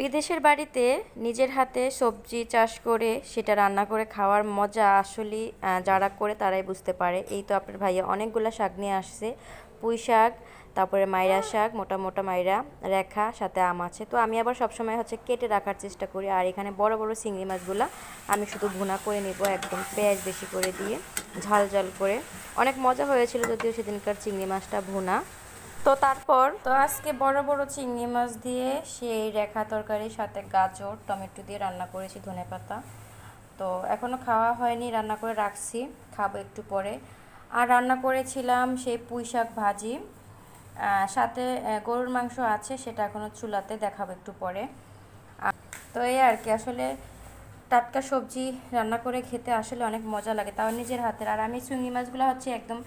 বিদেশের বাড়িতে নিজের হাতে সবজি চাষ করে সেটা রান্না করে খাওয়ার মজা আসলে যারা করে তারাই বুঝতে পারে এই তো আপনার ভাইয়া অনেকগুলো শাক নিয়ে আসছে পুঁই শাক তারপরে মাইরা শাক মোটা মোটা মাইরা রেখা সাথে আম আছে তো আমি আবার সবসময় হচ্ছে কেটে রাখার চেষ্টা করি আর এখানে বড় বড় চিংড়ি মাছগুলো আমি শুধু ভুনা করে নেব একদম পেঁয়াজ বেশি করে দিয়ে ঝাল ঝাল করে অনেক মজা হয়েছিল যদিও সেদিনকার চিংড়ি মাছটা ভুনা তো তারপর তো আজকে বড় বড় চিংড়ি মাছ দিয়ে সেই রেখা তরকারির সাথে গাজর টমেটো দিয়ে রান্না করেছি ধনে পাতা তো এখনও খাওয়া হয়নি রান্না করে রাখছি খাবো একটু পরে আর রান্না করেছিলাম সেই পুঁই শাক ভাজি সাথে গরুর মাংস আছে সেটা এখনও চুলাতে দেখাবো একটু পরে তো এই আর কি আসলে টাটকা সবজি রান্না করে খেতে আসলে অনেক মজা লাগে তাও নিজের হাতের আর আমি চিংড়ি মাছগুলো হচ্ছে একদম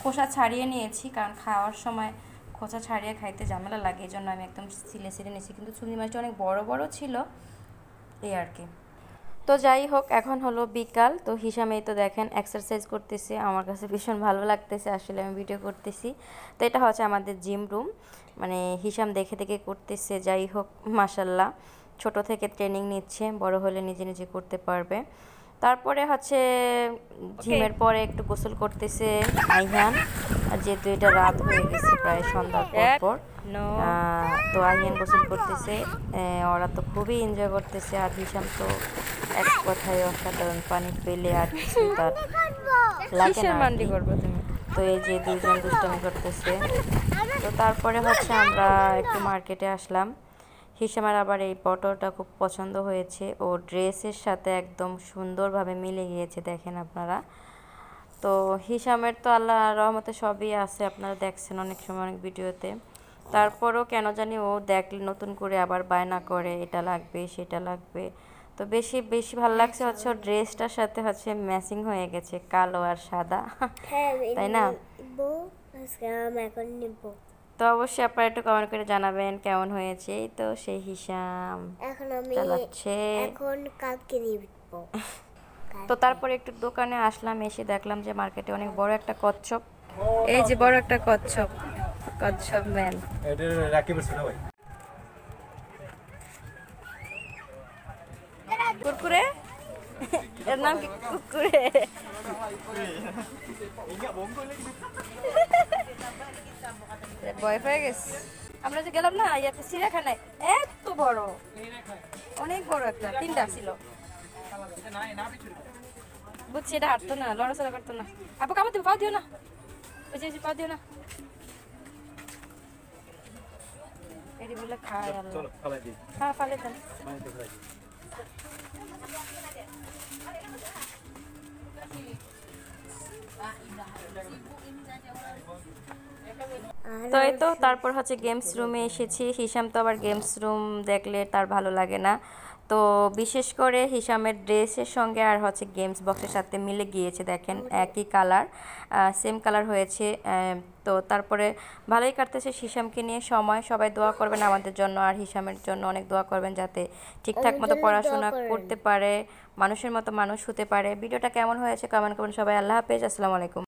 খোসা ছাড়িয়ে নিয়েছি কারণ খাওয়ার সময় খোসা ছাড়িয়ে খাইতে ঝামেলা লাগে এই জন্য আমি একদম সিলে সিলে নিয়েছি কিন্তু চুঙ্গি মাছটা অনেক বড় বড় ছিল এই আর কি তো যাই হোক এখন হলো বিকাল তো হিসামেই তো দেখেন এক্সারসাইজ করতেছি আমার কাছে ভীষণ ভালো লাগতেছে আসলে আমি ভিডিও করতেছি তো এটা হচ্ছে আমাদের জিম রুম মানে হিসাম দেখে দেখে করতেছে যাই হোক মাসাল্লাহ ছোট থেকে ট্রেনিং নিচ্ছে বড় হলে নিজে নিজে করতে পারবে তারপরে হচ্ছে ঝিমের পরে একটু গোসল করতেছে আইহান যেহেতু এটা রাত হয়ে গেছে প্রায় সন্ধ্যার পর পর তো আইহান গোসল করতেছে ওরা তো খুবই এনজয় করতেছে আর হিসাম তো এক কথায় অসাধারণ পানি পেলে আর তার তো এই যে দুজন দুষ্টমি করতেছে তো তারপরে হচ্ছে আমরা একটু মার্কেটে আসলাম হিসামার আবার এই পটলটা খুব পছন্দ হয়েছে ও ড্রেসের সাথে একদম সুন্দরভাবে মিলে গিয়েছে দেখেন আপনারা তো হিসামের তো আল্লাহ রহমতে সবই আছে আপনারা দেখছেন অনেক সময় অনেক ভিডিওতে তারপরও কেন জানি ও দেখলে নতুন করে আবার বায়না করে এটা লাগবে সেটা লাগবে তো বেশি বেশি ভালো লাগছে হচ্ছে ড্রেসটার সাথে হচ্ছে ম্যাচিং হয়ে গেছে কালো আর সাদা হ্যাঁ, তাই না এখন তো অবশ্যই আপনারা একটু কমেন্ট করে জানাবেন কেমন হয়েছে তো সেই হিসাম এখন আমি চালাচ্ছে এখন কালকে দিব তো তারপরে একটু দোকানে আসলাম এসে দেখলাম যে মার্কেটে অনেক বড় একটা কচ্ছপ এই যে বড় একটা কচ্ছপ কচ্ছপ ম্যান এটা ভাই কুরকুরে এর নাম কি কুরকুরে ভয় পেয়ে গেছি আমরা যে গেলাম না ইয়াতে চিড়িয়াখানায় এত বড় অনেক বড় একটা তিনটা ছিল বুঝছি এটা হাঁটতো না লড়াচড়া করতো না আপু কামা তুমি পাও দিও না বুঝে পাও দিও না এটি বলে খায় হ্যাঁ ফালে দেন তো এই তো তারপর হচ্ছে গেমস রুমে এসেছি হিসাম তো আবার গেমস রুম দেখলে তার ভালো লাগে না তো বিশেষ করে হিসামের ড্রেসের সঙ্গে আর হচ্ছে গেমস বক্সের সাথে মিলে গিয়েছে দেখেন একই কালার সেম কালার হয়েছে তো তারপরে ভালোই কাটতেছে হিসামকে নিয়ে সময় সবাই দোয়া করবেন আমাদের জন্য আর হিসামের জন্য অনেক দোয়া করবেন যাতে ঠিকঠাক মতো পড়াশোনা করতে পারে মানুষের মতো মানুষ হতে পারে ভিডিওটা কেমন হয়েছে কমেন্ট করুন সবাই আল্লাহ হাফেজ আসসালামু আলাইকুম